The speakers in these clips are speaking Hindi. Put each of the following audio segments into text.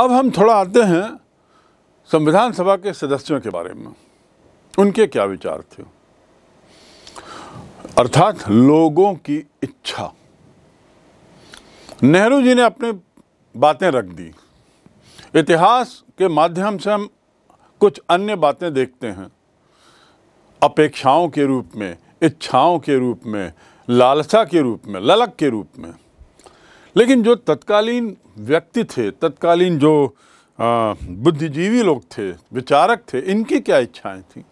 अब हम थोड़ा आते हैं संविधान सभा के सदस्यों के बारे में उनके क्या विचार थे अर्थात लोगों की इच्छा नेहरू जी ने अपनी बातें रख दी इतिहास के माध्यम से हम कुछ अन्य बातें देखते हैं अपेक्षाओं के रूप में इच्छाओं के रूप में लालसा के रूप में ललक के रूप में लेकिन जो तत्कालीन व्यक्ति थे तत्कालीन जो बुद्धिजीवी लोग थे विचारक थे इनकी क्या इच्छाएं थी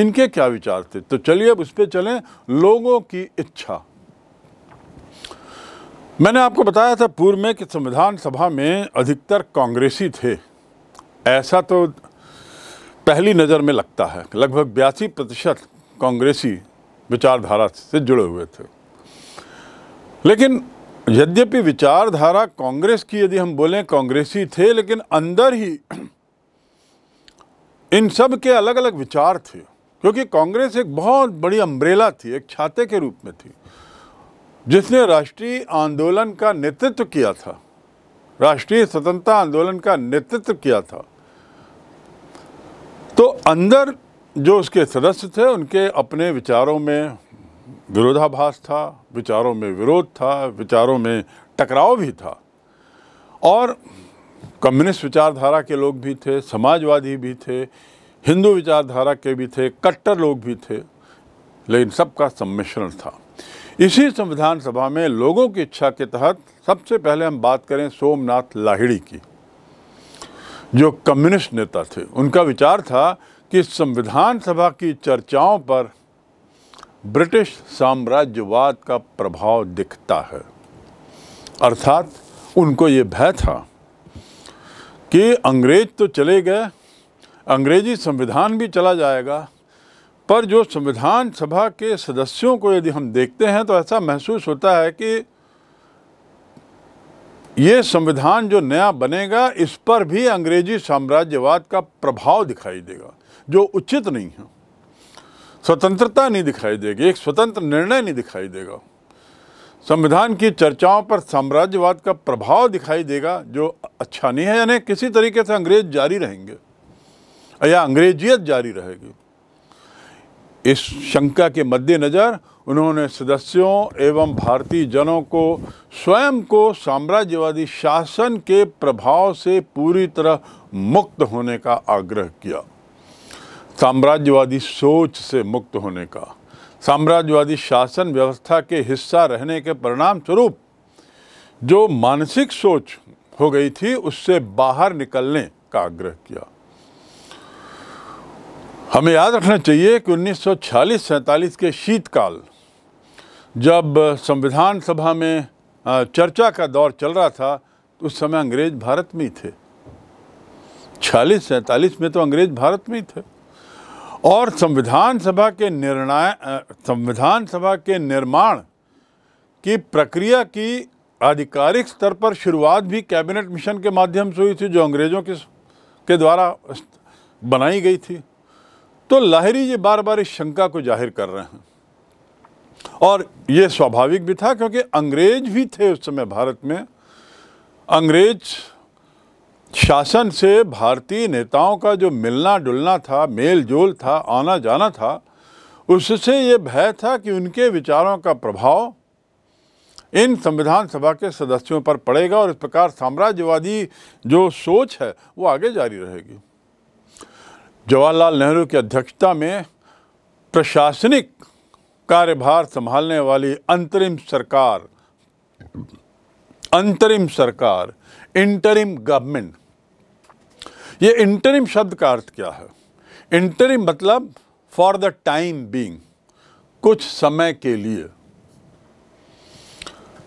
इनके क्या विचार थे तो चलिए अब उस पर चलें लोगों की इच्छा मैंने आपको बताया था पूर्व में कि संविधान सभा में अधिकतर कांग्रेसी थे ऐसा तो पहली नज़र में लगता है लगभग बयासी प्रतिशत कांग्रेसी विचारधारा से जुड़े हुए थे लेकिन यद्यपि विचारधारा कांग्रेस की यदि हम बोलें कांग्रेसी थे लेकिन अंदर ही इन सब के अलग अलग विचार थे क्योंकि कांग्रेस एक बहुत बड़ी अम्ब्रेला थी एक छाते के रूप में थी जिसने राष्ट्रीय आंदोलन का नेतृत्व किया था राष्ट्रीय स्वतंत्रता आंदोलन का नेतृत्व किया था तो अंदर जो उसके सदस्य थे उनके अपने विचारों में विरोधाभास था विचारों में विरोध था विचारों में टकराव भी था और कम्युनिस्ट विचारधारा के लोग भी थे समाजवादी भी थे हिंदू विचारधारा के भी थे कट्टर लोग भी थे लेकिन सबका सम्मिश्रण था इसी संविधान सभा में लोगों की इच्छा के तहत सबसे पहले हम बात करें सोमनाथ लाहिड़ी की जो कम्युनिस्ट नेता थे उनका विचार था कि संविधान सभा की चर्चाओं पर ब्रिटिश साम्राज्यवाद का प्रभाव दिखता है अर्थात उनको ये भय था कि अंग्रेज तो चले गए अंग्रेजी संविधान भी चला जाएगा पर जो संविधान सभा के सदस्यों को यदि हम देखते हैं तो ऐसा महसूस होता है कि ये संविधान जो नया बनेगा इस पर भी अंग्रेजी साम्राज्यवाद का प्रभाव दिखाई देगा जो उचित नहीं है स्वतंत्रता नहीं दिखाई देगी एक स्वतंत्र निर्णय नहीं दिखाई देगा संविधान की चर्चाओं पर साम्राज्यवाद का प्रभाव दिखाई देगा जो अच्छा नहीं है यानी किसी तरीके से अंग्रेज जारी रहेंगे या अंग्रेजियत जारी रहेगी इस शंका के मद्देनज़र उन्होंने सदस्यों एवं भारतीय जनों को स्वयं को साम्राज्यवादी शासन के प्रभाव से पूरी तरह मुक्त होने का आग्रह किया साम्राज्यवादी सोच से मुक्त होने का साम्राज्यवादी शासन व्यवस्था के हिस्सा रहने के परिणाम स्वरूप जो मानसिक सोच हो गई थी उससे बाहर निकलने का आग्रह किया हमें याद रखना चाहिए कि 1946-47 के शीतकाल जब संविधान सभा में चर्चा का दौर चल रहा था तो उस समय अंग्रेज भारत में ही थे छियालीस सैंतालीस में तो अंग्रेज भारत में ही थे और संविधान सभा के निर्णय संविधान सभा के निर्माण की प्रक्रिया की आधिकारिक स्तर पर शुरुआत भी कैबिनेट मिशन के माध्यम से हुई थी जो अंग्रेज़ों के के द्वारा बनाई गई थी तो लाहरी ये बार बार इस शंका को जाहिर कर रहे हैं और ये स्वाभाविक भी था क्योंकि अंग्रेज भी थे उस समय भारत में अंग्रेज शासन से भारतीय नेताओं का जो मिलना डुलना था मेल जोल था आना जाना था उससे ये भय था कि उनके विचारों का प्रभाव इन संविधान सभा के सदस्यों पर पड़ेगा और इस प्रकार साम्राज्यवादी जो सोच है वो आगे जारी रहेगी जवाहरलाल नेहरू की अध्यक्षता में प्रशासनिक कार्यभार संभालने वाली अंतरिम सरकार अंतरिम सरकार इंटरिम गवर्नमेंट ये इंटरिम शब्द का अर्थ क्या है इंटरिम मतलब फॉर द टाइम बीइंग कुछ समय के लिए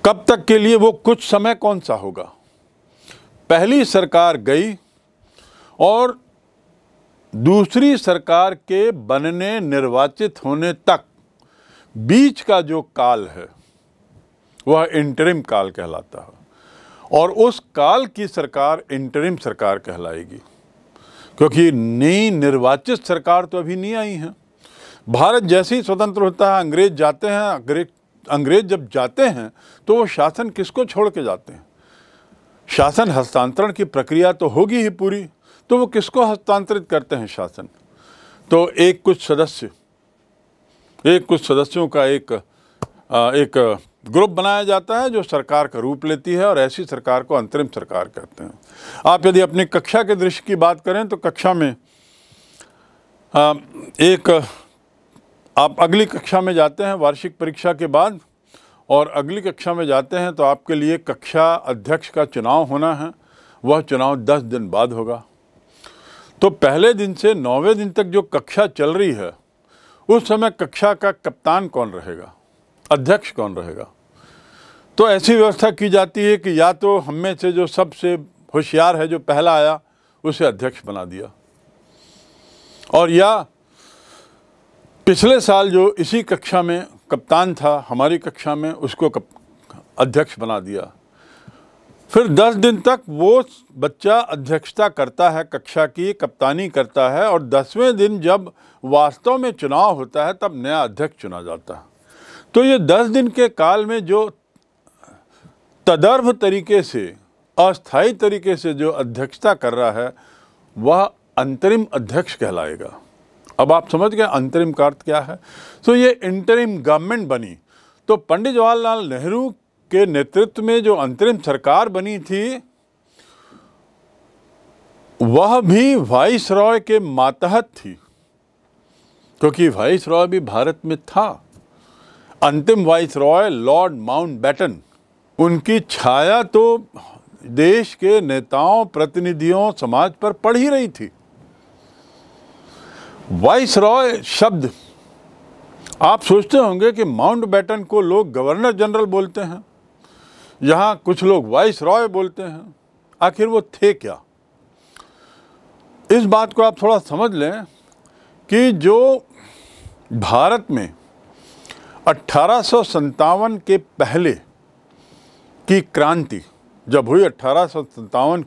कब तक के लिए वो कुछ समय कौन सा होगा पहली सरकार गई और दूसरी सरकार के बनने निर्वाचित होने तक बीच का जो काल है वह इंटरिम काल कहलाता है और उस काल की सरकार इंटरिम सरकार कहलाएगी क्योंकि नई निर्वाचित सरकार तो अभी नहीं आई है भारत जैसे ही स्वतंत्र होता है अंग्रेज जाते हैं अंग्रेज अंग्रेज जब जाते हैं तो वो शासन किसको छोड़ के जाते हैं शासन हस्तांतरण की प्रक्रिया तो होगी ही पूरी तो वो किसको हस्तांतरित करते हैं शासन तो एक कुछ सदस्य एक कुछ सदस्यों का एक एक ग्रुप बनाया जाता है जो सरकार का रूप लेती है और ऐसी सरकार को अंतरिम सरकार कहते हैं आप यदि अपनी कक्षा के दृश्य की बात करें तो कक्षा में आ, एक आप अगली कक्षा में जाते हैं वार्षिक परीक्षा के बाद और अगली कक्षा में जाते हैं तो आपके लिए कक्षा अध्यक्ष का चुनाव होना है वह चुनाव दस दिन बाद होगा तो पहले दिन से नौवें दिन तक जो कक्षा चल रही है उस समय कक्षा का कप्तान कौन रहेगा अध्यक्ष कौन रहेगा तो ऐसी व्यवस्था की जाती है कि या तो हम में से जो सबसे होशियार है जो पहला आया उसे अध्यक्ष बना दिया और या पिछले साल जो इसी कक्षा में कप्तान था हमारी कक्षा में उसको कप, अध्यक्ष बना दिया फिर दस दिन तक वो बच्चा अध्यक्षता करता है कक्षा की कप्तानी करता है और दसवें दिन जब वास्तव में चुनाव होता है तब नया अध्यक्ष चुना जाता है तो ये दस दिन के काल में जो तदर्भ तरीके से अस्थायी तरीके से जो अध्यक्षता कर रहा है वह अंतरिम अध्यक्ष कहलाएगा अब आप समझ गए अंतरिम का अर्थ क्या है तो ये इंटरिम गवर्नमेंट बनी तो पंडित जवाहरलाल नेहरू के नेतृत्व में जो अंतरिम सरकार बनी थी वह भी वाइस रॉय के मातहत थी क्योंकि वाइस रॉय भी भारत में था अंतिम viceroy lord Mountbatten उनकी छाया तो देश के नेताओं प्रतिनिधियों समाज पर पढ़ ही रही थी वाइस रॉय शब्द आप सोचते होंगे कि माउंट बैटन को लोग गवर्नर जनरल बोलते हैं यहाँ कुछ लोग वाइस रॉय बोलते हैं आखिर वो थे क्या इस बात को आप थोड़ा समझ लें कि जो भारत में अट्ठारह के पहले की क्रांति जब हुई अट्ठारह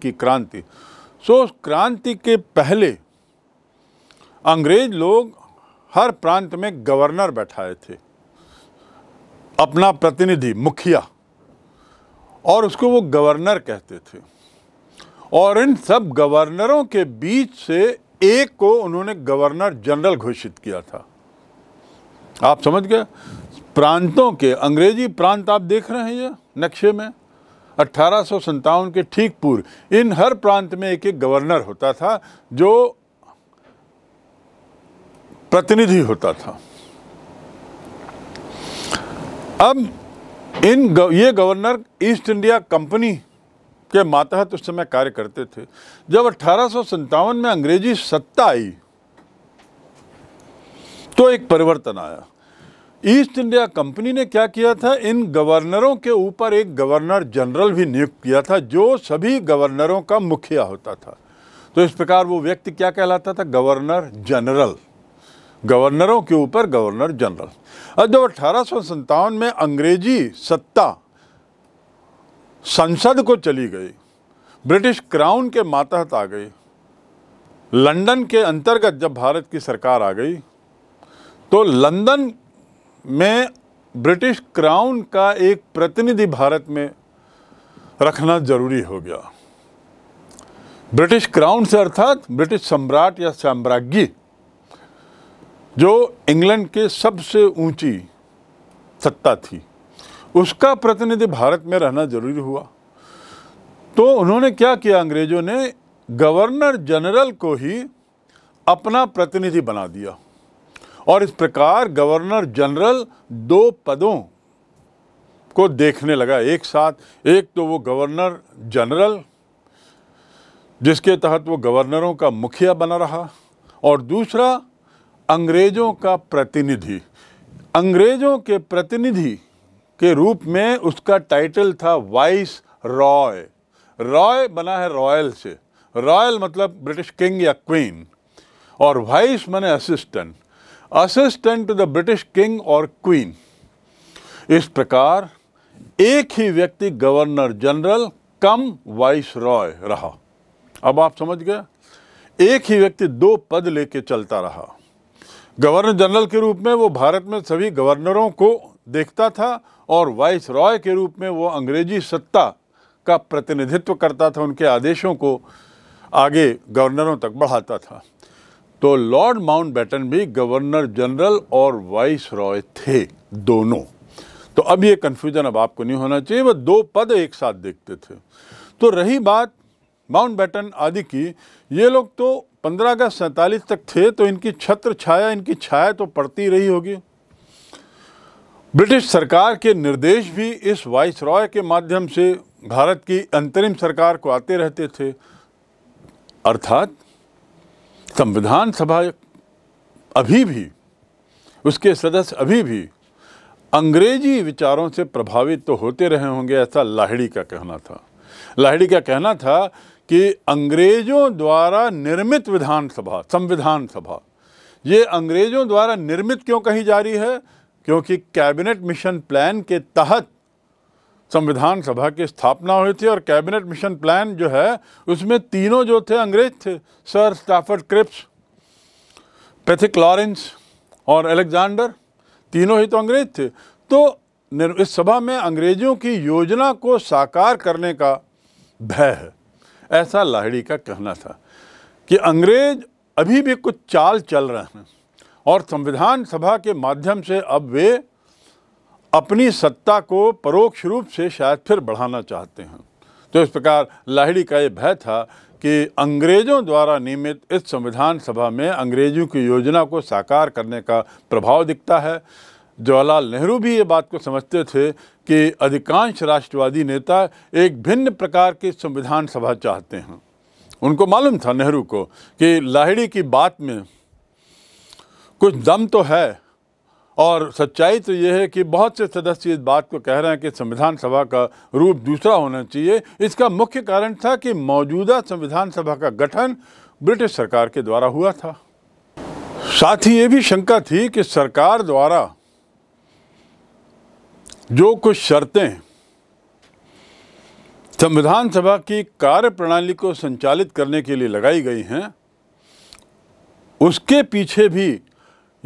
की क्रांति सो उस क्रांति के पहले अंग्रेज लोग हर प्रांत में गवर्नर बैठाए थे अपना प्रतिनिधि मुखिया और उसको वो गवर्नर कहते थे और इन सब गवर्नरों के बीच से एक को उन्होंने गवर्नर जनरल घोषित किया था आप समझ गए प्रांतों के अंग्रेजी प्रांत आप देख रहे हैं ये नक्शे में अट्ठारह के ठीक पूर्व इन हर प्रांत में एक एक गवर्नर होता था जो प्रतिनिधि होता था अब इन गव, ये गवर्नर ईस्ट इंडिया कंपनी के मातहत उस समय कार्य करते थे जब अट्ठारह में अंग्रेजी सत्ता आई तो एक परिवर्तन आया ईस्ट इंडिया कंपनी ने क्या किया था इन गवर्नरों के ऊपर एक गवर्नर जनरल भी नियुक्त किया था जो सभी गवर्नरों का मुखिया होता था तो इस प्रकार वो व्यक्ति क्या कहलाता था गवर्नर जनरल गवर्नरों के ऊपर गवर्नर जनरल और जब अठारह में अंग्रेजी सत्ता संसद को चली गई ब्रिटिश क्राउन के मातहत आ गई लंदन के अंतर्गत जब भारत की सरकार आ गई तो लंदन मैं ब्रिटिश क्राउन का एक प्रतिनिधि भारत में रखना जरूरी हो गया ब्रिटिश क्राउन से अर्थात ब्रिटिश सम्राट या साम्राज्ञी जो इंग्लैंड के सबसे ऊंची सत्ता थी उसका प्रतिनिधि भारत में रहना जरूरी हुआ तो उन्होंने क्या किया अंग्रेज़ों ने गवर्नर जनरल को ही अपना प्रतिनिधि बना दिया और इस प्रकार गवर्नर जनरल दो पदों को देखने लगा एक साथ एक तो वो गवर्नर जनरल जिसके तहत वो गवर्नरों का मुखिया बना रहा और दूसरा अंग्रेज़ों का प्रतिनिधि अंग्रेज़ों के प्रतिनिधि के रूप में उसका टाइटल था वाइस रॉय रॉय बना है रॉयल से रॉयल मतलब ब्रिटिश किंग या क्वीन और वाइस माने assistant assistant to the British king और क्वीन इस प्रकार एक ही व्यक्ति governor general cum viceroy रहा अब आप समझ गए एक ही व्यक्ति दो पद लेके चलता रहा गवर्नर जनरल के रूप में वो भारत में सभी गवर्नरों को देखता था और वाइस रॉय के रूप में वो अंग्रेजी सत्ता का प्रतिनिधित्व करता था उनके आदेशों को आगे गवर्नरों तक बढ़ाता था तो लॉर्ड माउंटबेटन भी गवर्नर जनरल और वाइस रॉय थे दोनों तो अब ये कन्फ्यूज़न अब आपको नहीं होना चाहिए वह दो पद एक साथ देखते थे तो रही बात माउंटबेटन आदि की ये लोग तो पंद्रह अगस्त सैंतालीस तक थे तो इनकी छत्र छाया इनकी छाया तो पड़ती रही होगी ब्रिटिश सरकार के निर्देश भी इस वाइस रॉय के माध्यम से भारत की अंतरिम सरकार को आते रहते थे अर्थात संविधान सभा अभी भी उसके सदस्य अभी भी अंग्रेजी विचारों से प्रभावित तो होते रहे होंगे ऐसा लाहड़ी का कहना था लाहड़ी का कहना था कि अंग्रेजों द्वारा निर्मित विधानसभा संविधान सभा ये अंग्रेजों द्वारा निर्मित क्यों कही जा रही है क्योंकि कैबिनेट मिशन प्लान के तहत संविधान सभा की स्थापना हुई थी और कैबिनेट मिशन प्लान जो है उसमें तीनों जो थे अंग्रेज थे sir Stafford Cripps Pethick Lawrence और अलेक्ज़ांडर तीनों ही तो अंग्रेज थे तो इस सभा में अंग्रेज़ों की योजना को साकार करने का भय है ऐसा लाहड़ी का कहना था कि अंग्रेज अभी भी कुछ चाल चल रहे हैं और संविधान सभा के माध्यम से अब वे अपनी सत्ता को परोक्ष रूप से शायद फिर बढ़ाना चाहते हैं तो इस प्रकार लाहड़ी का ये भय था कि अंग्रेज़ों द्वारा नियमित इस संविधान सभा में अंग्रेज़ों की योजना को साकार करने का प्रभाव दिखता है जवाहरलाल नेहरू भी ये बात को समझते थे कि अधिकांश राष्ट्रवादी नेता एक भिन्न प्रकार की संविधान सभा चाहते हैं उनको मालूम था नेहरू को कि लाहड़ी की बात में कुछ दम तो है और सच्चाई तो ये है कि बहुत से सदस्य इस बात को कह रहे हैं कि संविधान सभा का रूप दूसरा होना चाहिए इसका मुख्य कारण था कि मौजूदा संविधान सभा का गठन ब्रिटिश सरकार के द्वारा हुआ था साथ ही ये भी शंका थी कि सरकार द्वारा जो कुछ शर्तें संविधान सभा की कार्य प्रणाली को संचालित करने के लिए लगाई गई हैं उसके पीछे भी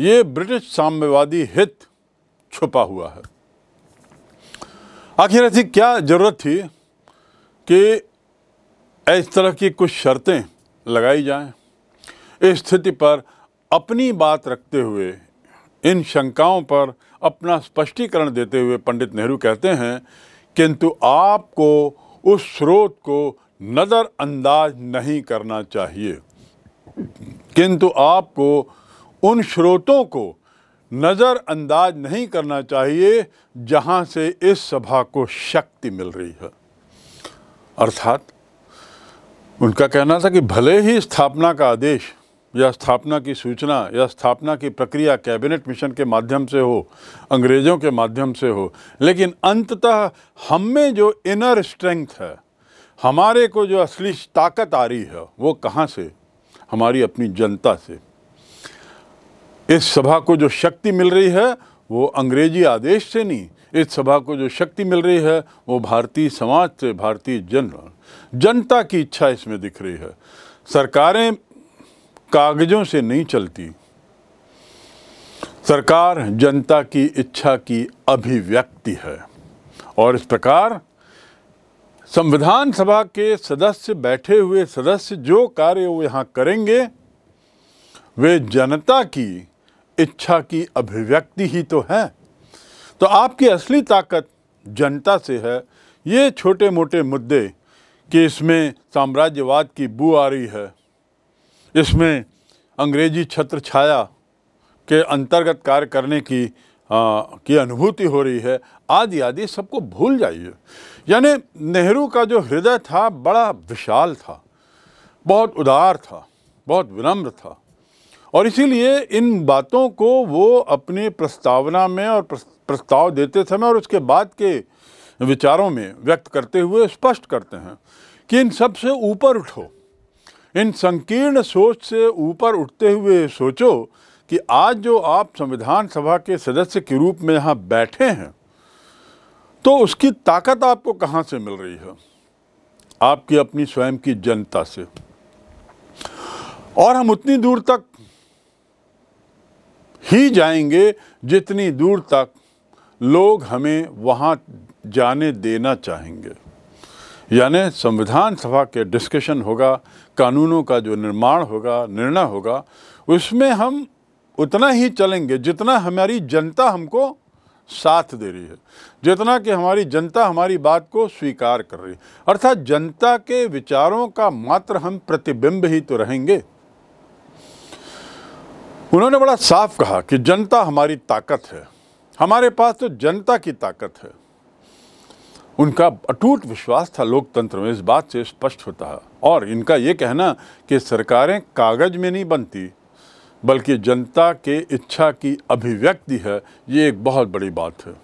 ये ब्रिटिश साम्यवादी हित छुपा हुआ है आखिर ऐसी क्या ज़रूरत थी कि इस तरह की कुछ शर्तें लगाई जाएं इस स्थिति पर अपनी बात रखते हुए इन शंकाओं पर अपना स्पष्टीकरण देते हुए पंडित नेहरू कहते हैं किंतु आपको उस स्रोत को नज़रअंदाज नहीं करना चाहिए किंतु आपको उन स्रोतों को नज़रअंदाज नहीं करना चाहिए जहाँ से इस सभा को शक्ति मिल रही है अर्थात उनका कहना था कि भले ही स्थापना का आदेश या स्थापना की सूचना या स्थापना की प्रक्रिया कैबिनेट मिशन के माध्यम से हो अंग्रेज़ों के माध्यम से हो लेकिन अंततः हम में जो इनर स्ट्रेंथ है हमारे को जो असली ताकत आ रही है वो कहाँ से हमारी अपनी जनता से इस सभा को जो शक्ति मिल रही है वो अंग्रेजी आदेश से नहीं इस सभा को जो शक्ति मिल रही है वो भारतीय समाज से भारतीय जन जनता की इच्छा इसमें दिख रही है सरकारें कागजों से नहीं चलती सरकार जनता की इच्छा की अभिव्यक्ति है और इस प्रकार संविधान सभा के सदस्य बैठे हुए सदस्य जो कार्य वो यहाँ करेंगे वे जनता की इच्छा की अभिव्यक्ति ही तो है तो आपकी असली ताकत जनता से है ये छोटे मोटे मुद्दे कि इसमें साम्राज्यवाद की बू आ रही है इसमें अंग्रेजी छत्र छाया के अंतर्गत कार्य करने की आ, की अनुभूति हो रही है आदि आदि सबको भूल जाइए यानी नेहरू का जो हृदय था बड़ा विशाल था बहुत उदार था बहुत विनम्र था और इसीलिए इन बातों को वो अपने प्रस्तावना में और प्रस्ताव देते समय और उसके बाद के विचारों में व्यक्त करते हुए स्पष्ट करते हैं कि इन सब से ऊपर उठो इन संकीर्ण सोच से ऊपर उठते हुए सोचो कि आज जो आप संविधान सभा के सदस्य के रूप में यहाँ बैठे हैं तो उसकी ताकत आपको कहाँ से मिल रही है आपकी अपनी स्वयं की जनता से और हम उतनी दूर तक ही जाएंगे जितनी दूर तक लोग हमें वहाँ जाने देना चाहेंगे यानी संविधान सभा के डिस्कशन होगा कानूनों का जो निर्माण होगा निर्णय होगा उसमें हम उतना ही चलेंगे जितना हमारी जनता हमको साथ दे रही है जितना कि हमारी जनता हमारी बात को स्वीकार कर रही है अर्थात जनता के विचारों का मात्र हम प्रतिबिंब ही तो रहेंगे उन्होंने बड़ा साफ कहा कि जनता हमारी ताकत है हमारे पास तो जनता की ताकत है उनका अटूट विश्वास था लोकतंत्र में इस बात से स्पष्ट होता है और इनका ये कहना कि सरकारें कागज में नहीं बनती बल्कि जनता के इच्छा की अभिव्यक्ति है ये एक बहुत बड़ी बात है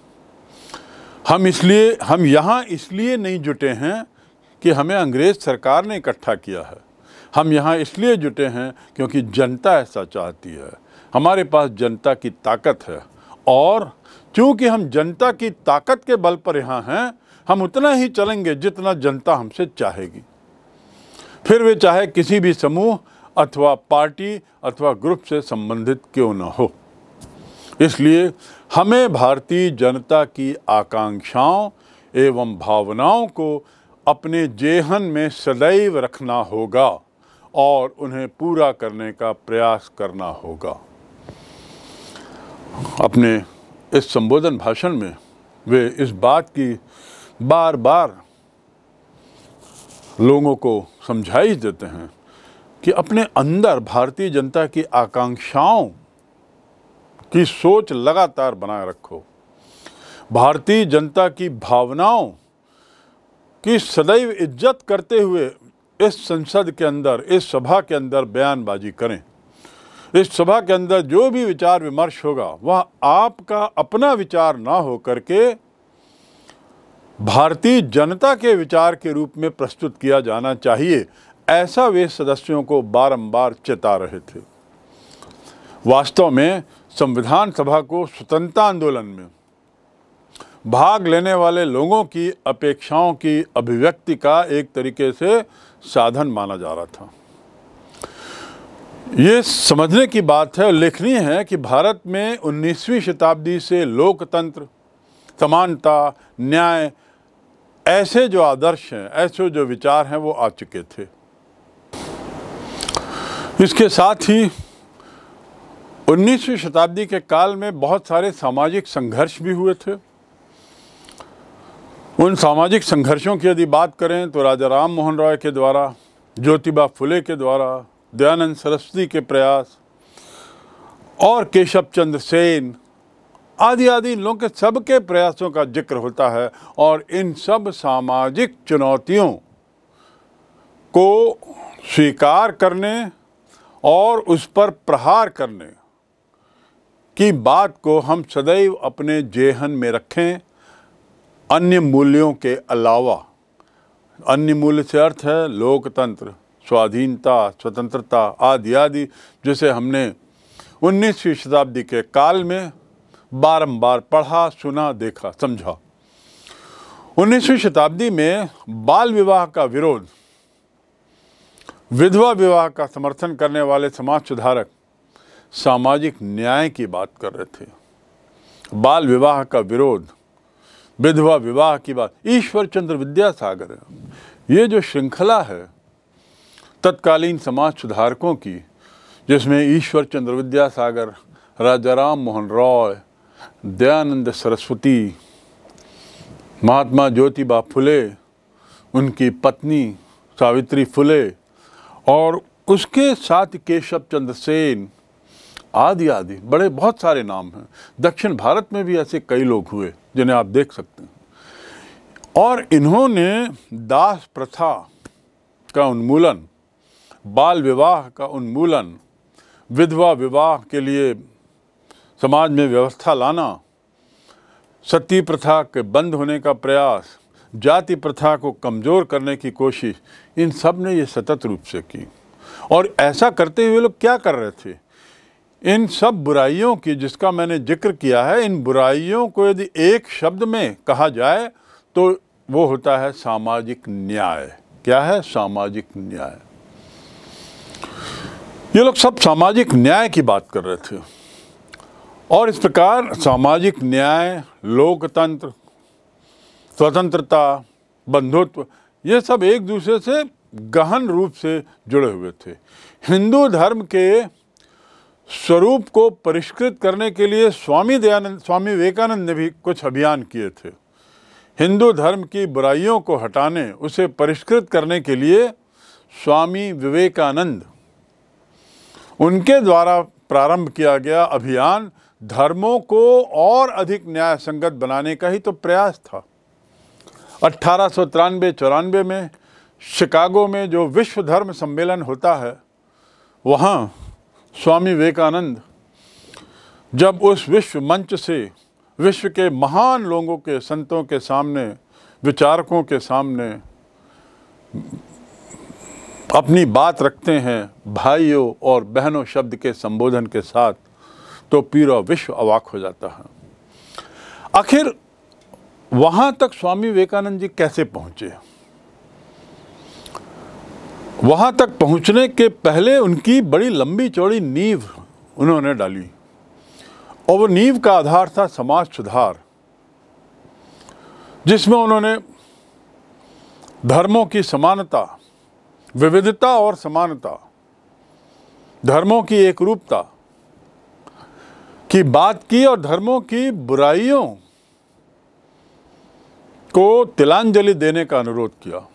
हम इसलिए हम यहाँ इसलिए नहीं जुटे हैं कि हमें अंग्रेज़ सरकार ने इकट्ठा किया है हम यहाँ इसलिए जुटे हैं क्योंकि जनता ऐसा चाहती है हमारे पास जनता की ताकत है और चूँकि हम जनता की ताकत के बल पर यहाँ हैं हम उतना ही चलेंगे जितना जनता हमसे चाहेगी फिर वे चाहे किसी भी समूह अथवा पार्टी अथवा ग्रुप से संबंधित क्यों न हो इसलिए हमें भारतीय जनता की आकांक्षाओं एवं भावनाओं को अपने जेहन में सदैव रखना होगा और उन्हें पूरा करने का प्रयास करना होगा अपने इस संबोधन भाषण में वे इस बात की बार बार लोगों को समझाइश देते हैं कि अपने अंदर भारतीय जनता की आकांक्षाओं की सोच लगातार बनाए रखो भारतीय जनता की भावनाओं की सदैव इज्जत करते हुए इस संसद के अंदर इस सभा के अंदर बयानबाजी करें इस सभा के अंदर जो भी विचार विमर्श होगा वह आपका अपना विचार ना हो करके भारतीय जनता के विचार के रूप में प्रस्तुत किया जाना चाहिए ऐसा वे सदस्यों को बारंबार चेता रहे थे वास्तव में संविधान सभा को स्वतंत्रता आंदोलन में भाग लेने वाले लोगों की अपेक्षाओं की अभिव्यक्ति का एक तरीके से साधन माना जा रहा था ये समझने की बात है उल्लेखनीय है कि भारत में 19वीं शताब्दी से लोकतंत्र समानता न्याय ऐसे जो आदर्श हैं ऐसे जो विचार हैं वो आ चुके थे इसके साथ ही 19वीं शताब्दी के काल में बहुत सारे सामाजिक संघर्ष भी हुए थे उन सामाजिक संघर्षों की यदि बात करें तो राजा राम मोहन रॉय के द्वारा ज्योतिबा फुले के द्वारा दयानंद सरस्वती के प्रयास और केशव चंद्र सेन आदि आदि इन लोगों के सबके प्रयासों का जिक्र होता है और इन सब सामाजिक चुनौतियों को स्वीकार करने और उस पर प्रहार करने की बात को हम सदैव अपने जेहन में रखें अन्य मूल्यों के अलावा अन्य मूल्य से अर्थ है लोकतंत्र स्वाधीनता स्वतंत्रता आदि आदि जिसे हमने 19वीं शताब्दी के काल में बारंबार पढ़ा सुना देखा समझा 19वीं शताब्दी में बाल विवाह का विरोध विधवा विवाह का समर्थन करने वाले समाज सुधारक सामाजिक न्याय की बात कर रहे थे बाल विवाह का विरोध विधवा विवाह की बात ईश्वर चंद्र विद्यासागर ये जो श्रृंखला है तत्कालीन समाज सुधारकों की जिसमें ईश्वर चंद्र विद्यासागर राजा राम मोहन रॉय दयानंद सरस्वती महात्मा ज्योतिबा फुले उनकी पत्नी सावित्री फुले और उसके साथ केशव चंद्र सेन आदि आदि बड़े बहुत सारे नाम हैं दक्षिण भारत में भी ऐसे कई लोग हुए जिन्हें आप देख सकते हैं और इन्होंने दास प्रथा का उन्मूलन बाल विवाह का उन्मूलन विधवा विवाह के लिए समाज में व्यवस्था लाना सती प्रथा के बंद होने का प्रयास जाति प्रथा को कमज़ोर करने की कोशिश इन सब ने ये सतत रूप से की और ऐसा करते हुए लोग क्या कर रहे थे इन सब बुराइयों की जिसका मैंने जिक्र किया है इन बुराइयों को यदि एक शब्द में कहा जाए तो वो होता है सामाजिक न्याय क्या है सामाजिक न्याय ये लोग सब सामाजिक न्याय की बात कर रहे थे और इस प्रकार सामाजिक न्याय लोकतंत्र स्वतंत्रता बंधुत्व ये सब एक दूसरे से गहन रूप से जुड़े हुए थे हिंदू धर्म के स्वरूप को परिष्कृत करने के लिए स्वामी दयानंद स्वामी विवेकानंद ने भी कुछ अभियान किए थे हिंदू धर्म की बुराइयों को हटाने उसे परिष्कृत करने के लिए स्वामी विवेकानंद उनके द्वारा प्रारंभ किया गया अभियान धर्मों को और अधिक न्याय संगत बनाने का ही तो प्रयास था अट्ठारह सौ में शिकागो में जो विश्व धर्म सम्मेलन होता है वहाँ स्वामी विवेकानंद जब उस विश्व मंच से विश्व के महान लोगों के संतों के सामने विचारकों के सामने अपनी बात रखते हैं भाइयों और बहनों शब्द के संबोधन के साथ तो पूरा विश्व अवाक हो जाता है आखिर वहाँ तक स्वामी विवेकानंद जी कैसे पहुँचे वहाँ तक पहुँचने के पहले उनकी बड़ी लंबी चौड़ी नींव उन्होंने डाली और वो नींव का आधार था समाज सुधार जिसमें उन्होंने धर्मों की समानता विविधता और समानता धर्मों की एक रूपता की बात की और धर्मों की बुराइयों को तिलांजलि देने का अनुरोध किया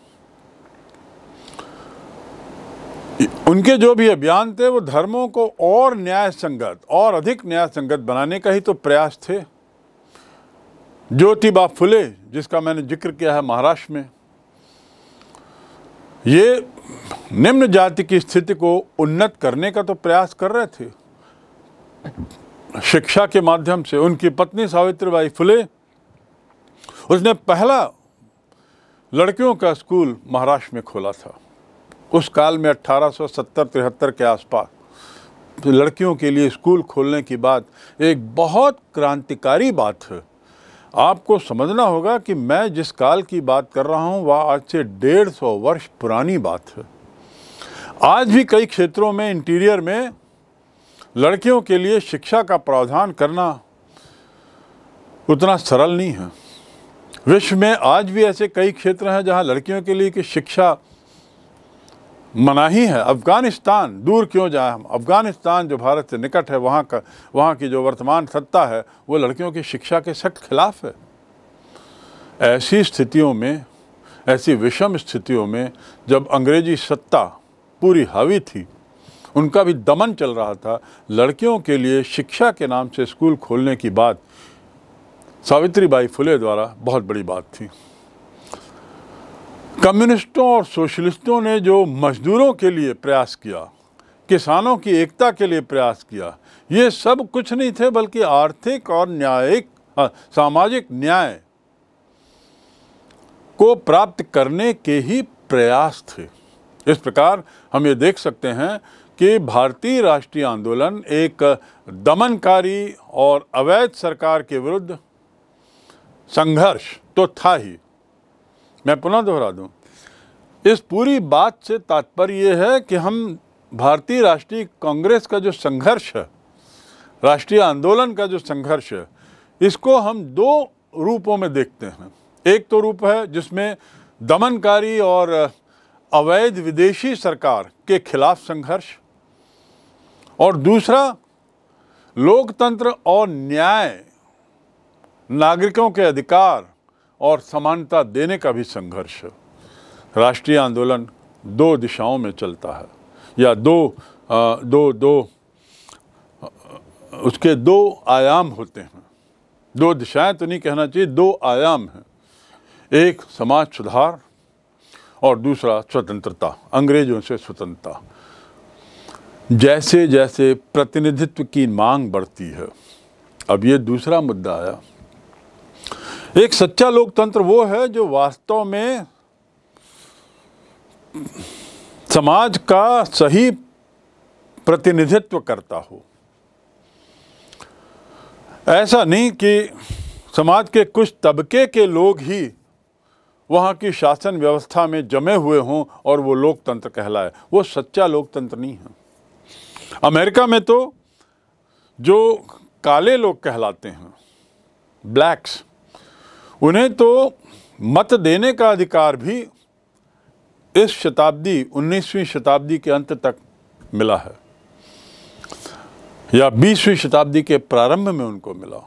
उनके जो भी अभियान थे वो धर्मों को और न्याय संगत और अधिक न्याय संगत बनाने का ही तो प्रयास थे ज्योतिबा फुले जिसका मैंने जिक्र किया है महाराष्ट्र में ये निम्न जाति की स्थिति को उन्नत करने का तो प्रयास कर रहे थे शिक्षा के माध्यम से उनकी पत्नी सावित्रीबाई फुले उसने पहला लड़कियों का स्कूल महाराष्ट्र में खोला था उस काल में 1870-73 के आसपास लड़कियों के लिए स्कूल खोलने की बात एक बहुत क्रांतिकारी बात है आपको समझना होगा कि मैं जिस काल की बात कर रहा हूँ वह आज से डेढ़ सौ वर्ष पुरानी बात है आज भी कई क्षेत्रों में इंटीरियर में लड़कियों के लिए शिक्षा का प्रावधान करना उतना सरल नहीं है विश्व में आज भी ऐसे कई क्षेत्र हैं जहां लड़कियों के लिए कि शिक्षा मनाही है अफ़गानिस्तान दूर क्यों जाए हम अफ़गानिस्तान जो भारत से निकट है वहाँ का वहाँ की जो वर्तमान सत्ता है वो लड़कियों की शिक्षा के सख्त खिलाफ है ऐसी स्थितियों में ऐसी विषम स्थितियों में जब अंग्रेजी सत्ता पूरी हावी थी उनका भी दमन चल रहा था लड़कियों के लिए शिक्षा के नाम से स्कूल खोलने की बात सावित्री बाई फुले द्वारा बहुत बड़ी बात थी कम्युनिस्टों और सोशलिस्टों ने जो मजदूरों के लिए प्रयास किया किसानों की एकता के लिए प्रयास किया ये सब कुछ नहीं थे बल्कि आर्थिक और न्यायिक हाँ, सामाजिक न्याय को प्राप्त करने के ही प्रयास थे इस प्रकार हम ये देख सकते हैं कि भारतीय राष्ट्रीय आंदोलन एक दमनकारी और अवैध सरकार के विरुद्ध संघर्ष तो था ही मैं पुनः दोहरा दूं इस पूरी बात से तात्पर्य यह है कि हम भारतीय राष्ट्रीय कांग्रेस का जो संघर्ष है राष्ट्रीय आंदोलन का जो संघर्ष है इसको हम दो रूपों में देखते हैं एक तो रूप है जिसमें दमनकारी और अवैध विदेशी सरकार के खिलाफ संघर्ष और दूसरा लोकतंत्र और न्याय नागरिकों के अधिकार और समानता देने का भी संघर्ष राष्ट्रीय आंदोलन दो दिशाओं में चलता है या दो आ, दो दो उसके दो आयाम होते हैं दो दिशाएं तो नहीं कहना चाहिए दो आयाम हैं एक समाज सुधार और दूसरा स्वतंत्रता अंग्रेजों से स्वतंत्रता जैसे जैसे प्रतिनिधित्व की मांग बढ़ती है अब ये दूसरा मुद्दा आया एक सच्चा लोकतंत्र वो है जो वास्तव में समाज का सही प्रतिनिधित्व करता हो ऐसा नहीं कि समाज के कुछ तबके के लोग ही वहाँ की शासन व्यवस्था में जमे हुए हों और वो लोकतंत्र कहलाए वो सच्चा लोकतंत्र नहीं है अमेरिका में तो जो काले लोग कहलाते हैं ब्लैक्स उन्हें तो मत देने का अधिकार भी इस शताब्दी 19वीं शताब्दी के अंत तक मिला है या 20वीं शताब्दी के प्रारंभ में उनको मिला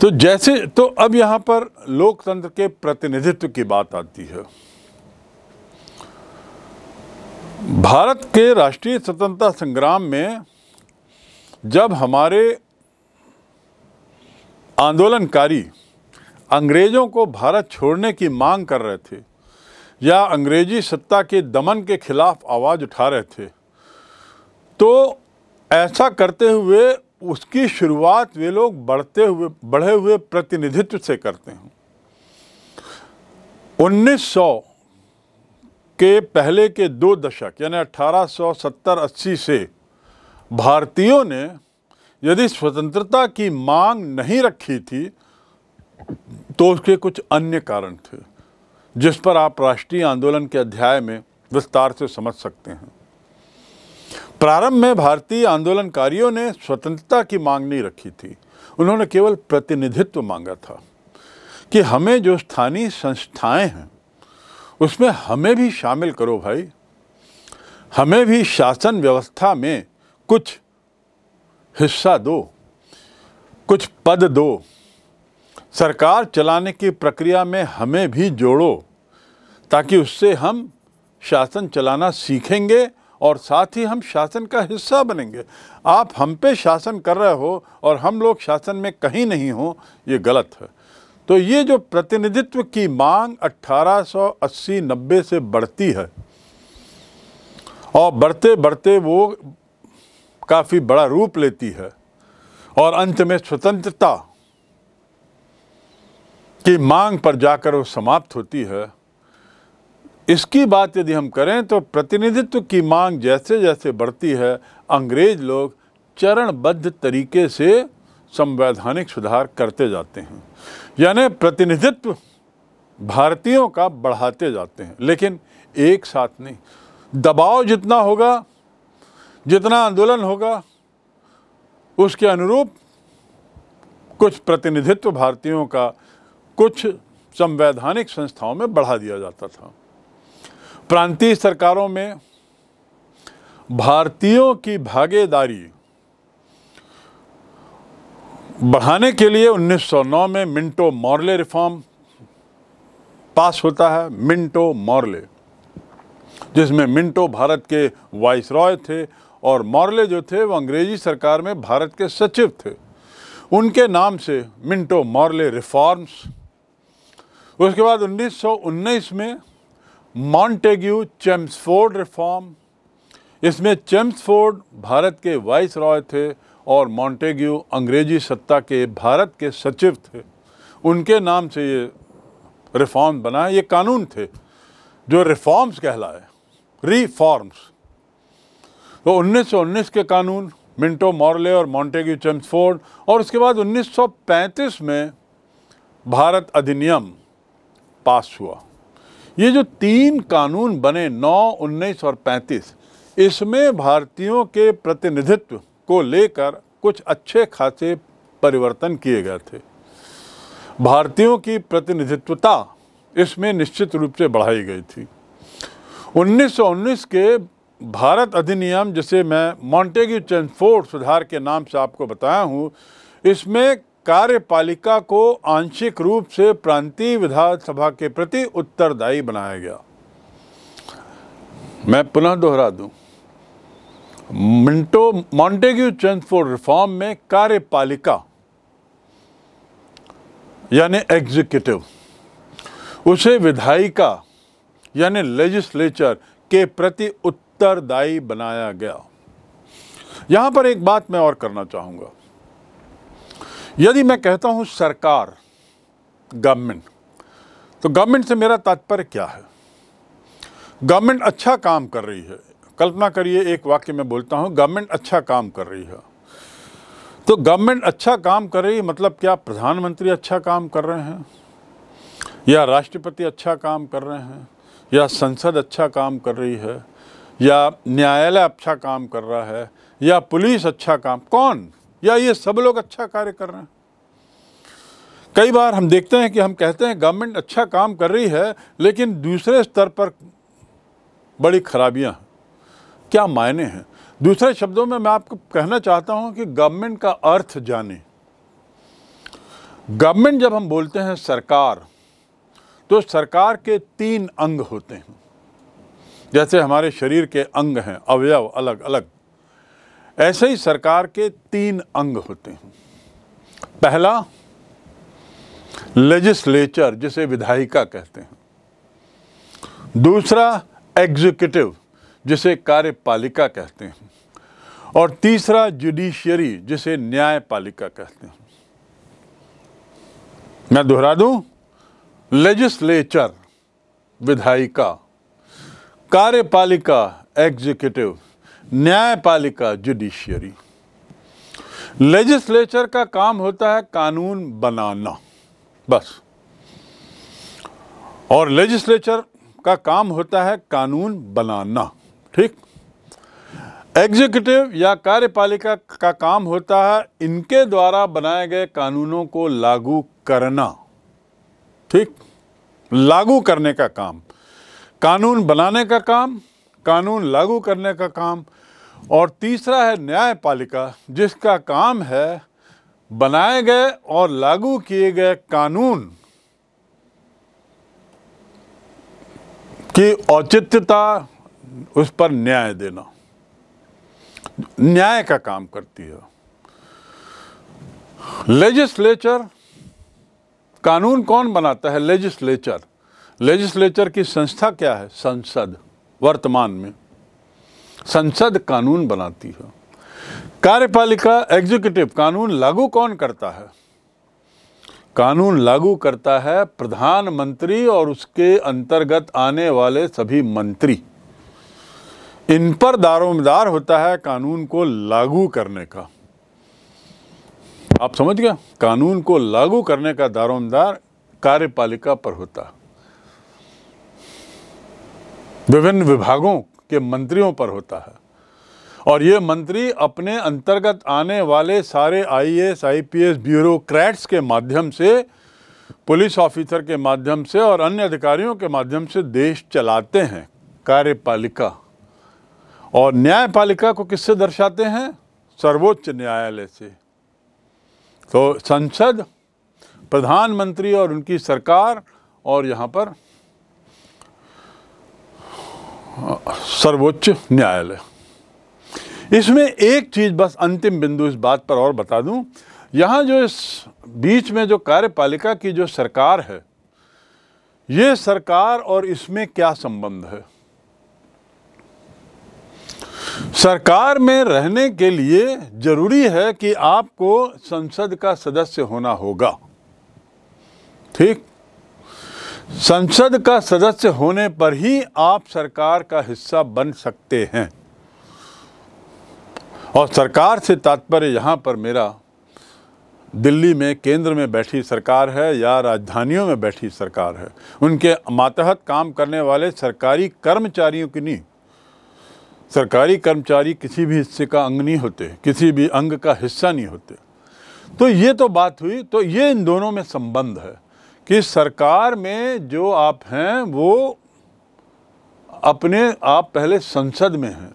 तो जैसे तो अब यहां पर लोकतंत्र के प्रतिनिधित्व की बात आती है भारत के राष्ट्रीय स्वतंत्रता संग्राम में जब हमारे आंदोलनकारी अंग्रेज़ों को भारत छोड़ने की मांग कर रहे थे या अंग्रेजी सत्ता के दमन के खिलाफ आवाज़ उठा रहे थे तो ऐसा करते हुए उसकी शुरुआत वे लोग बढ़ते हुए बढ़े हुए प्रतिनिधित्व से करते हैं 1900 के पहले के दो दशक यानी 1870-80 से भारतीयों ने यदि स्वतंत्रता की मांग नहीं रखी थी तो उसके कुछ अन्य कारण थे जिस पर आप राष्ट्रीय आंदोलन के अध्याय में विस्तार से समझ सकते हैं प्रारंभ में भारतीय आंदोलनकारियों ने स्वतंत्रता की मांग नहीं रखी थी उन्होंने केवल प्रतिनिधित्व मांगा था कि हमें जो स्थानीय संस्थाएं हैं उसमें हमें भी शामिल करो भाई हमें भी शासन व्यवस्था में कुछ हिस्सा दो कुछ पद दो सरकार चलाने की प्रक्रिया में हमें भी जोड़ो ताकि उससे हम शासन चलाना सीखेंगे और साथ ही हम शासन का हिस्सा बनेंगे आप हम पे शासन कर रहे हो और हम लोग शासन में कहीं नहीं हो ये गलत है तो ये जो प्रतिनिधित्व की मांग 1880-90 से बढ़ती है और बढ़ते बढ़ते वो काफ़ी बड़ा रूप लेती है और अंत में स्वतंत्रता की मांग पर जाकर वो समाप्त होती है इसकी बात यदि हम करें तो प्रतिनिधित्व की मांग जैसे जैसे बढ़ती है अंग्रेज लोग चरणबद्ध तरीके से संवैधानिक सुधार करते जाते हैं यानी प्रतिनिधित्व भारतीयों का बढ़ाते जाते हैं लेकिन एक साथ नहीं दबाव जितना होगा जितना आंदोलन होगा उसके अनुरूप कुछ प्रतिनिधित्व भारतीयों का कुछ संवैधानिक संस्थाओं में बढ़ा दिया जाता था प्रांतीय सरकारों में भारतीयों की भागीदारी बढ़ाने के लिए 1909 में मिंटो मॉर्ले रिफॉर्म पास होता है मिंटो मॉर्ले जिसमें मिंटो भारत के वाइस रॉय थे और मॉर्ले जो थे वो अंग्रेजी सरकार में भारत के सचिव थे उनके नाम से मिंटो मॉर्ले रिफॉर्म्स उसके बाद 1919 में मॉन्टेग्यू चेम्सफोर्ड रिफॉर्म इसमें चेम्सफोर्ड भारत के वाइस रॉय थे और मॉन्टेग्यू अंग्रेजी सत्ता के भारत के सचिव थे उनके नाम से ये रिफॉर्म बनाए ये कानून थे जो रिफॉर्म्स कहलाए रिफॉर्म्स तो 1919 के कानून मिंटो मॉर्ले और मॉन्टेग्यू चम्सफोर्ड और उसके बाद 1935 में भारत अधिनियम पास हुआ ये जो तीन कानून बने 9, 19 और 35 इसमें भारतीयों के प्रतिनिधित्व को लेकर कुछ अच्छे खासे परिवर्तन किए गए थे भारतीयों की प्रतिनिधित्वता इसमें निश्चित रूप से बढ़ाई गई थी 1919 के भारत अधिनियम जिसे मैं मॉन्टेग्यू चैनफोर्ड सुधार के नाम से आपको बताया हूँ इसमें कार्यपालिका को आंशिक रूप से प्रांतीय विधानसभा के प्रति उत्तरदायी बनाया गया मैं पुनः दोहरा दूं मिंटो मॉन्टेग्यू चैनफोर्ड रिफॉर्म में कार्यपालिका यानी एग्जीक्यूटिव उसे विधायिका यानी लेजिस्लेचर के प्रति उत्तर उत्तरदायी बनाया गया यहां पर एक बात मैं और करना चाहूंगा यदि मैं कहता हूं सरकार गवर्नमेंट तो गवर्नमेंट से मेरा तात्पर्य क्या है गवर्नमेंट अच्छा काम कर रही है कल्पना करिए एक वाक्य में बोलता हूं गवर्नमेंट अच्छा काम कर रही है तो गवर्नमेंट अच्छा काम कर रही है मतलब क्या प्रधानमंत्री अच्छा काम कर रहे हैं या राष्ट्रपति अच्छा काम कर रहे हैं या संसद अच्छा काम कर रही है या न्यायालय अच्छा काम कर रहा है या पुलिस अच्छा काम कौन या ये सब लोग अच्छा कार्य कर रहे हैं कई बार हम देखते हैं कि हम कहते हैं गवर्नमेंट अच्छा काम कर रही है लेकिन दूसरे स्तर पर बड़ी खराबियां हैं क्या मायने हैं दूसरे शब्दों में मैं आपको कहना चाहता हूं कि गवर्नमेंट का अर्थ जाने गवर्नमेंट जब हम बोलते हैं सरकार तो सरकार के तीन अंग होते हैं जैसे हमारे शरीर के अंग हैं अवयव अलग अलग ऐसे ही सरकार के तीन अंग होते हैं पहला लेजिस्लेचर जिसे विधायिका कहते हैं दूसरा एग्जीक्यूटिव जिसे कार्यपालिका कहते हैं और तीसरा जुडिशियरी जिसे न्यायपालिका कहते हैं मैं दोहरा दूं लेजिस्लेचर विधायिका कार्यपालिका एग्जीक्यूटिव न्यायपालिका जुडिशियरी लेजिस्लेचर का काम होता है कानून बनाना बस और लेजिस्लेचर का काम होता है कानून बनाना ठीक एग्जीक्यूटिव या कार्यपालिका का काम होता है इनके द्वारा बनाए गए कानूनों को लागू करना ठीक लागू करने का काम कानून बनाने का काम कानून लागू करने का काम और तीसरा है न्यायपालिका जिसका काम है बनाए गए और लागू किए गए कानून की औचित्यता उस पर न्याय देना न्याय का काम करती है लेजिस्लेचर कानून कौन बनाता है लेजिस्लेचर लेजिस्लेचर की संस्था क्या है संसद वर्तमान में संसद कानून बनाती है कार्यपालिका एग्जीक्यूटिव कानून लागू कौन करता है कानून लागू करता है प्रधानमंत्री और उसके अंतर्गत आने वाले सभी मंत्री इन पर दारोमदार होता है कानून को लागू करने का आप समझ गए कानून को लागू करने का दारोमदार कार्यपालिका पर होता है विभिन्न विभागों के मंत्रियों पर होता है और ये मंत्री अपने अंतर्गत आने वाले सारे आईएएस, आईपीएस, ब्यूरोक्रेट्स के माध्यम से पुलिस ऑफिसर के माध्यम से और अन्य अधिकारियों के माध्यम से देश चलाते हैं कार्यपालिका और न्यायपालिका को किससे दर्शाते हैं सर्वोच्च न्यायालय से तो संसद प्रधानमंत्री और उनकी सरकार और यहाँ पर सर्वोच्च न्यायालय इसमें एक चीज़ बस अंतिम बिंदु इस बात पर और बता दूं यहाँ जो इस बीच में जो कार्यपालिका की जो सरकार है ये सरकार और इसमें क्या संबंध है सरकार में रहने के लिए जरूरी है कि आपको संसद का सदस्य होना होगा ठीक संसद का सदस्य होने पर ही आप सरकार का हिस्सा बन सकते हैं और सरकार से तात्पर्य यहाँ पर मेरा दिल्ली में केंद्र में बैठी सरकार है या राजधानियों में बैठी सरकार है उनके मातहत काम करने वाले सरकारी कर्मचारियों की नहीं सरकारी कर्मचारी किसी भी हिस्से का अंग नहीं होते किसी भी अंग का हिस्सा नहीं होते तो ये तो बात हुई तो ये इन दोनों में संबंध है कि सरकार में जो आप हैं वो अपने आप पहले संसद में हैं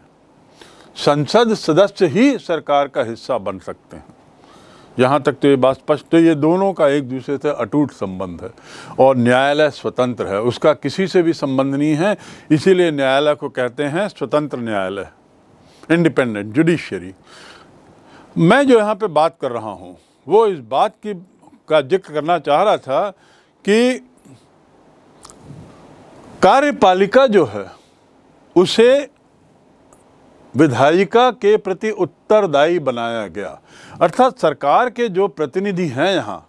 संसद सदस्य ही सरकार का हिस्सा बन सकते हैं यहाँ तक तो ये बात स्पष्ट है ये दोनों का एक दूसरे से अटूट संबंध है और न्यायालय स्वतंत्र है उसका किसी से भी संबंध नहीं है इसीलिए न्यायालय को कहते हैं स्वतंत्र न्यायालय इंडिपेंडेंट जुडिशरी मैं जो यहाँ पे बात कर रहा हूँ वो इस बात की का जिक्र करना चाह रहा था कि कार्यपालिका जो है उसे विधायिका के प्रति उत्तरदायी बनाया गया अर्थात सरकार के जो प्रतिनिधि हैं यहाँ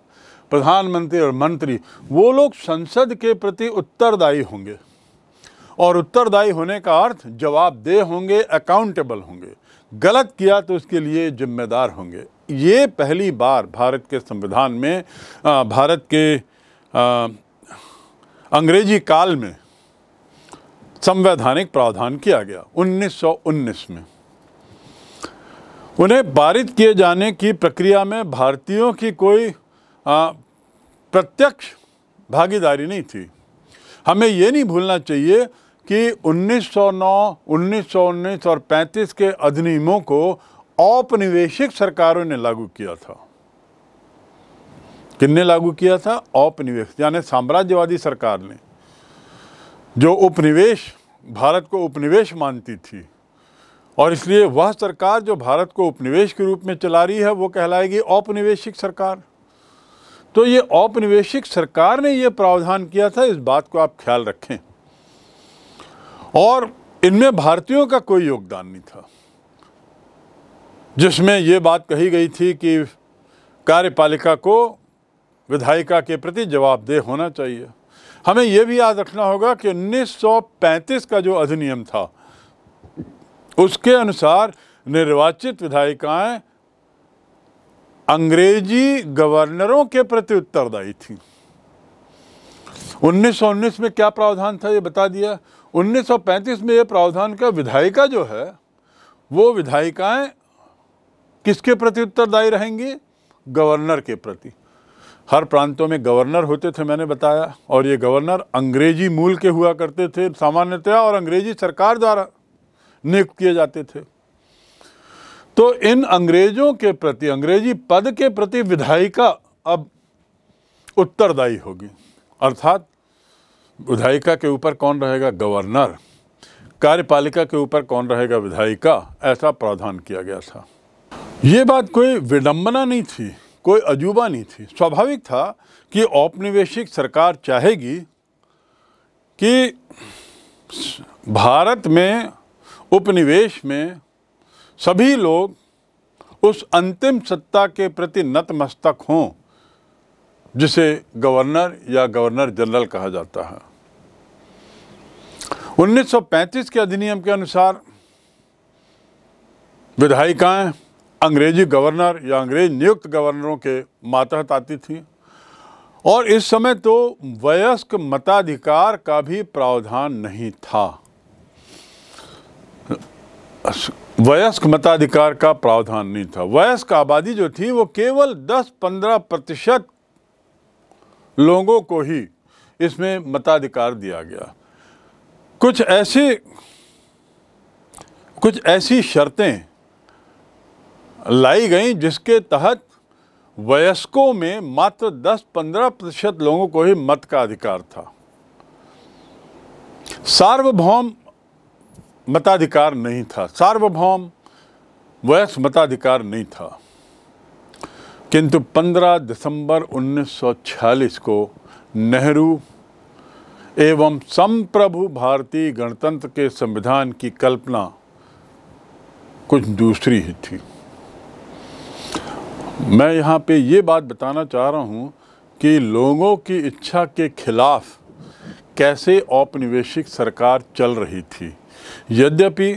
प्रधानमंत्री और मंत्री वो लोग संसद के प्रति उत्तरदायी होंगे और उत्तरदायी होने का अर्थ जवाबदेह होंगे अकाउंटेबल होंगे गलत किया तो उसके लिए जिम्मेदार होंगे ये पहली बार भारत के संविधान में भारत के अंग्रेजी काल में संवैधानिक प्रावधान किया गया 1919 में उन्हें पारित किए जाने की प्रक्रिया में भारतीयों की कोई आ, प्रत्यक्ष भागीदारी नहीं थी हमें ये नहीं भूलना चाहिए कि 1909, 1919 और 35 के अधिनियमों को औपनिवेशिक सरकारों ने लागू किया था किन्ने लागू किया था औपनिवेश यानी साम्राज्यवादी सरकार ने जो उपनिवेश भारत को उपनिवेश मानती थी और इसलिए वह सरकार जो भारत को उपनिवेश के रूप में चला रही है वो कहलाएगी औपनिवेशिक सरकार तो ये औपनिवेशिक सरकार ने ये प्रावधान किया था इस बात को आप ख्याल रखें और इनमें भारतीयों का कोई योगदान नहीं था जिसमें ये बात कही गई थी कि कार्यपालिका को विधायिका के प्रति जवाबदेह होना चाहिए हमें यह भी याद रखना होगा कि 1935 का जो अधिनियम था उसके अनुसार निर्वाचित विधायिकाएं अंग्रेजी गवर्नरों के प्रति उत्तरदायी थी 1919 में क्या प्रावधान था ये बता दिया 1935 में ये प्रावधान का विधायिका जो है वो विधायिकाएं किसके प्रति उत्तरदायी रहेंगी गवर्नर के प्रति हर प्रांतों में गवर्नर होते थे मैंने बताया और ये गवर्नर अंग्रेजी मूल के हुआ करते थे सामान्यतया और अंग्रेजी सरकार द्वारा नियुक्त किए जाते थे तो इन अंग्रेजों के प्रति अंग्रेजी पद के प्रति विधायिका अब उत्तरदायी होगी अर्थात विधायिका के ऊपर कौन रहेगा गवर्नर कार्यपालिका के ऊपर कौन रहेगा विधायिका ऐसा प्रावधान किया गया था ये बात कोई विडंबना नहीं थी कोई अजूबा नहीं थी स्वाभाविक था कि औपनिवेशिक सरकार चाहेगी कि भारत में उपनिवेश में सभी लोग उस अंतिम सत्ता के प्रति नतमस्तक हों जिसे गवर्नर या गवर्नर जनरल कहा जाता है 1935 के अधिनियम के अनुसार विधायिकाएं अंग्रेजी गवर्नर या अंग्रेज नियुक्त गवर्नरों के मातहत आती थी और इस समय तो वयस्क मताधिकार का भी प्रावधान नहीं था वयस्क मताधिकार का प्रावधान नहीं था वयस्क आबादी जो थी वो केवल 10-15 प्रतिशत लोगों को ही इसमें मताधिकार दिया गया कुछ ऐसी कुछ ऐसी शर्तें लाई गई जिसके तहत वयस्कों में मात्र 10-15 प्रतिशत लोगों को ही मत का अधिकार था सार्वभौम मताधिकार नहीं था सार्वभौम वयस्क मताधिकार नहीं था किंतु 15 दिसंबर 1946 को नेहरू एवं संप्रभु भारतीय गणतंत्र के संविधान की कल्पना कुछ दूसरी ही थी मैं यहाँ पे ये बात बताना चाह रहा हूँ कि लोगों की इच्छा के खिलाफ कैसे औपनिवेशिक सरकार चल रही थी यद्यपि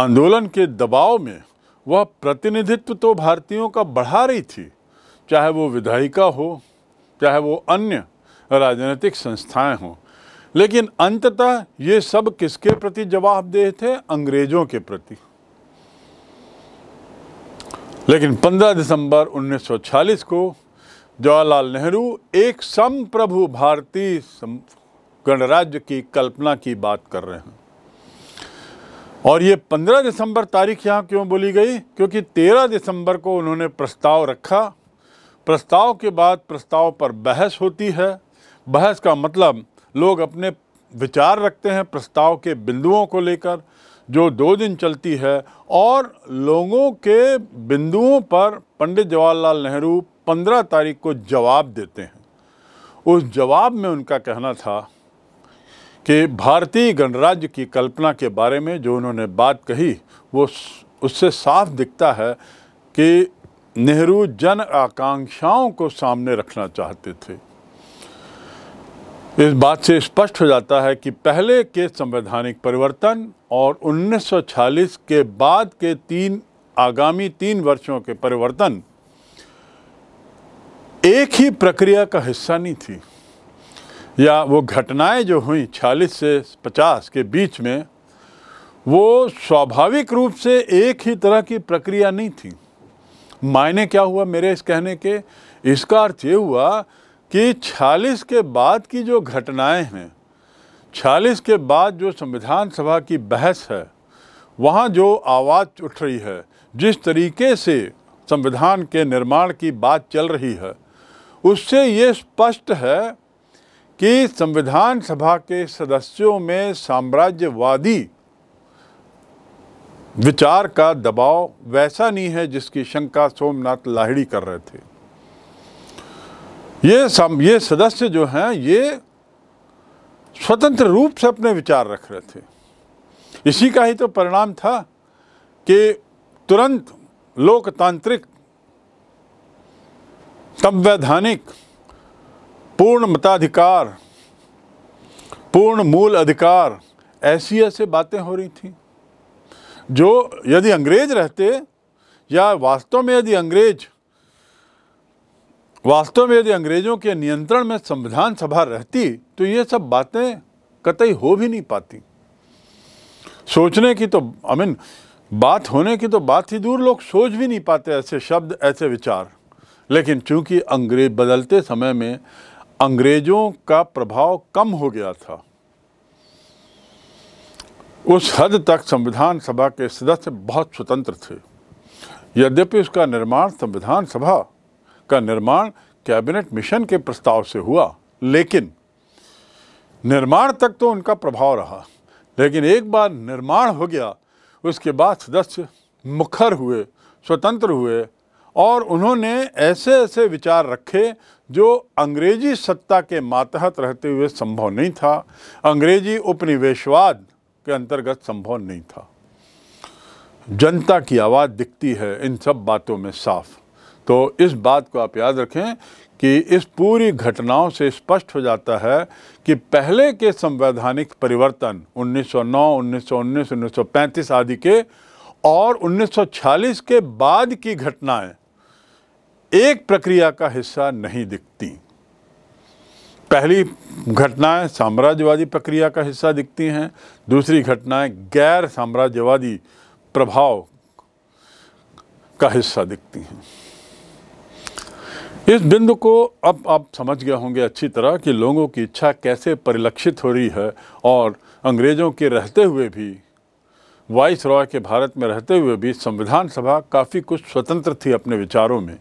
आंदोलन के दबाव में वह प्रतिनिधित्व तो भारतीयों का बढ़ा रही थी चाहे वो विधायिका हो चाहे वो अन्य राजनीतिक संस्थाएं हों लेकिन अंततः ये सब किसके प्रति जवाबदेह थे अंग्रेज़ों के प्रति लेकिन 15 दिसंबर 1940 को जवाहरलाल नेहरू एक संप्रभु भारतीय गणराज्य की कल्पना की बात कर रहे हैं और ये 15 दिसंबर तारीख यहाँ क्यों बोली गई क्योंकि 13 दिसंबर को उन्होंने प्रस्ताव रखा प्रस्ताव के बाद प्रस्ताव पर बहस होती है बहस का मतलब लोग अपने विचार रखते हैं प्रस्ताव के बिंदुओं को लेकर जो दो दिन चलती है और लोगों के बिंदुओं पर पंडित जवाहरलाल नेहरू पंद्रह तारीख को जवाब देते हैं उस जवाब में उनका कहना था कि भारतीय गणराज्य की कल्पना के बारे में जो उन्होंने बात कही वो उससे साफ दिखता है कि नेहरू जन आकांक्षाओं को सामने रखना चाहते थे इस बात से स्पष्ट हो जाता है कि पहले के संवैधानिक परिवर्तन और 1946 के बाद के तीन आगामी तीन वर्षों के परिवर्तन एक ही प्रक्रिया का हिस्सा नहीं थी या वो घटनाएं जो हुई 40 से 50 के बीच में वो स्वाभाविक रूप से एक ही तरह की प्रक्रिया नहीं थी मायने क्या हुआ मेरे इस कहने के इसका अर्थ ये हुआ कि 40 के बाद की जो घटनाएं हैं छियालीस के बाद जो संविधान सभा की बहस है वहाँ जो आवाज़ उठ रही है जिस तरीके से संविधान के निर्माण की बात चल रही है उससे ये स्पष्ट है कि संविधान सभा के सदस्यों में साम्राज्यवादी विचार का दबाव वैसा नहीं है जिसकी शंका सोमनाथ लाहिड़ी कर रहे थे ये सम, ये सदस्य जो हैं ये स्वतंत्र रूप से अपने विचार रख रहे थे इसी का ही तो परिणाम था कि तुरंत लोकतांत्रिक संवैधानिक पूर्ण मताधिकार पूर्ण मूल अधिकार ऐसी ऐसी बातें हो रही थी जो यदि अंग्रेज रहते या वास्तव में यदि अंग्रेज वास्तव में यदि अंग्रेज़ों के नियंत्रण में संविधान सभा रहती तो ये सब बातें कतई हो भी नहीं पाती सोचने की तो आई मीन बात होने की तो बात ही दूर लोग सोच भी नहीं पाते ऐसे शब्द ऐसे विचार लेकिन चूंकि अंग्रेज बदलते समय में अंग्रेजों का प्रभाव कम हो गया था उस हद तक संविधान सभा के सदस्य बहुत स्वतंत्र थे यद्यपि उसका निर्माण संविधान सभा का निर्माण कैबिनेट मिशन के प्रस्ताव से हुआ लेकिन निर्माण तक तो उनका प्रभाव रहा लेकिन एक बार निर्माण हो गया उसके बाद सदस्य मुखर हुए स्वतंत्र हुए और उन्होंने ऐसे ऐसे विचार रखे जो अंग्रेजी सत्ता के मातहत रहते हुए संभव नहीं था अंग्रेजी उपनिवेशवाद के अंतर्गत संभव नहीं था जनता की आवाज़ दिखती है इन सब बातों में साफ़ तो इस बात को आप याद रखें कि इस पूरी घटनाओं से स्पष्ट हो जाता है कि पहले के संवैधानिक परिवर्तन 1909, 1919, 1935 आदि के और 1946 के बाद की घटनाएं एक प्रक्रिया का हिस्सा नहीं दिखती पहली घटनाएं साम्राज्यवादी प्रक्रिया का हिस्सा दिखती हैं दूसरी घटनाएं गैर साम्राज्यवादी प्रभाव का हिस्सा दिखती हैं इस बिंदु को अब आप समझ गए होंगे अच्छी तरह कि लोगों की इच्छा कैसे परिलक्षित हो रही है और अंग्रेज़ों के रहते हुए भी वाइस रॉय के भारत में रहते हुए भी संविधान सभा काफ़ी कुछ स्वतंत्र थी अपने विचारों में